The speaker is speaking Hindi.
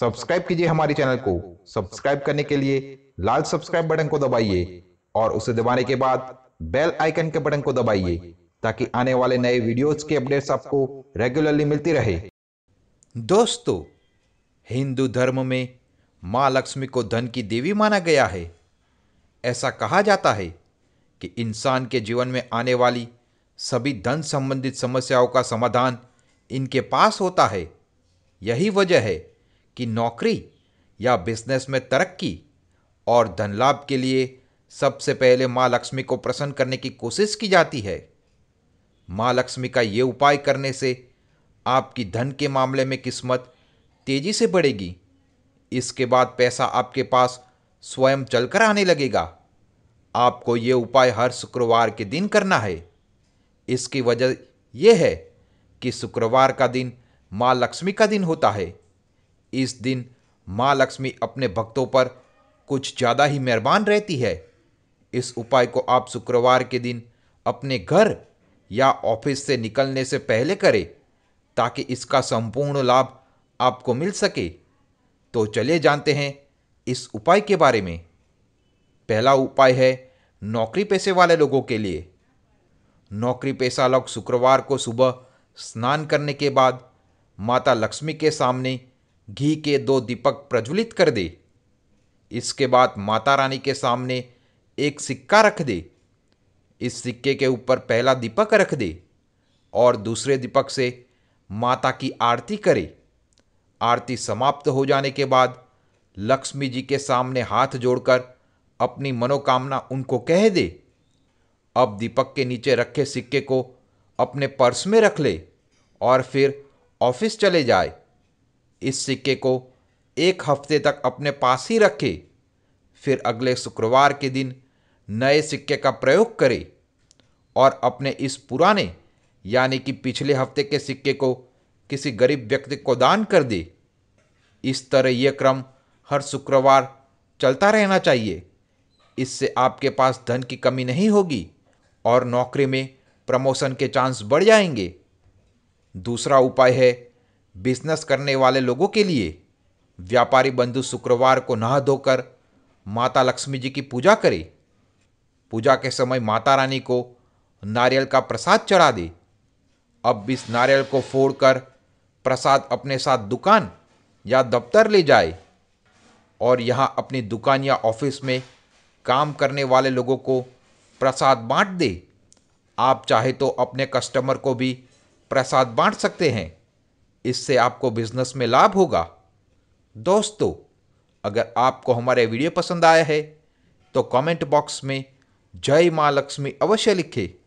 सब्सक्राइब कीजिए हमारे चैनल को सब्सक्राइब करने के लिए लाल सब्सक्राइब बटन को दबाइए और उसे दबाने के बाद बेल आइकन के बटन को दबाइए ताकि आने वाले नए वीडियोस के अपडेट्स आपको रेगुलरली मिलती रहे दोस्तों हिंदू धर्म में माँ लक्ष्मी को धन की देवी माना गया है ऐसा कहा जाता है कि इंसान के जीवन में आने वाली सभी धन संबंधित समस्याओं का समाधान इनके पास होता है यही वजह है कि नौकरी या बिजनेस में तरक्की और धनलाभ के लिए सबसे पहले माँ लक्ष्मी को प्रसन्न करने की कोशिश की जाती है माँ लक्ष्मी का ये उपाय करने से आपकी धन के मामले में किस्मत तेजी से बढ़ेगी इसके बाद पैसा आपके पास स्वयं चलकर आने लगेगा आपको ये उपाय हर शुक्रवार के दिन करना है इसकी वजह यह है कि शुक्रवार का दिन माँ लक्ष्मी का दिन होता है इस दिन माँ लक्ष्मी अपने भक्तों पर कुछ ज़्यादा ही मेहरबान रहती है इस उपाय को आप शुक्रवार के दिन अपने घर या ऑफिस से निकलने से पहले करें ताकि इसका संपूर्ण लाभ आपको मिल सके तो चलिए जानते हैं इस उपाय के बारे में पहला उपाय है नौकरी पेशे वाले लोगों के लिए नौकरी पेशा लोग शुक्रवार को सुबह स्नान करने के बाद माता लक्ष्मी के सामने घी के दो दीपक प्रज्वलित कर दे इसके बाद माता रानी के सामने एक सिक्का रख दे इस सिक्के के ऊपर पहला दीपक रख दे और दूसरे दीपक से माता की आरती करे आरती समाप्त हो जाने के बाद लक्ष्मी जी के सामने हाथ जोड़कर अपनी मनोकामना उनको कह दे अब दीपक के नीचे रखे सिक्के को अपने पर्स में रख ले और फिर ऑफिस चले जाए इस सिक्के को एक हफ्ते तक अपने पास ही रखें फिर अगले शुक्रवार के दिन नए सिक्के का प्रयोग करें और अपने इस पुराने यानी कि पिछले हफ्ते के सिक्के को किसी गरीब व्यक्ति को दान कर दे इस तरह यह क्रम हर शुक्रवार चलता रहना चाहिए इससे आपके पास धन की कमी नहीं होगी और नौकरी में प्रमोशन के चांस बढ़ जाएंगे दूसरा उपाय है बिजनेस करने वाले लोगों के लिए व्यापारी बंधु शुक्रवार को नहा धोकर माता लक्ष्मी जी की पूजा करे पूजा के समय माता रानी को नारियल का प्रसाद चढ़ा दे अब इस नारियल को फोड़कर प्रसाद अपने साथ दुकान या दफ्तर ले जाए और यहाँ अपनी दुकान या ऑफिस में काम करने वाले लोगों को प्रसाद बांट दे आप चाहे तो अपने कस्टमर को भी प्रसाद बांट सकते हैं इससे आपको बिजनेस में लाभ होगा दोस्तों अगर आपको हमारे वीडियो पसंद आया है तो कमेंट बॉक्स में जय माँ लक्ष्मी अवश्य लिखें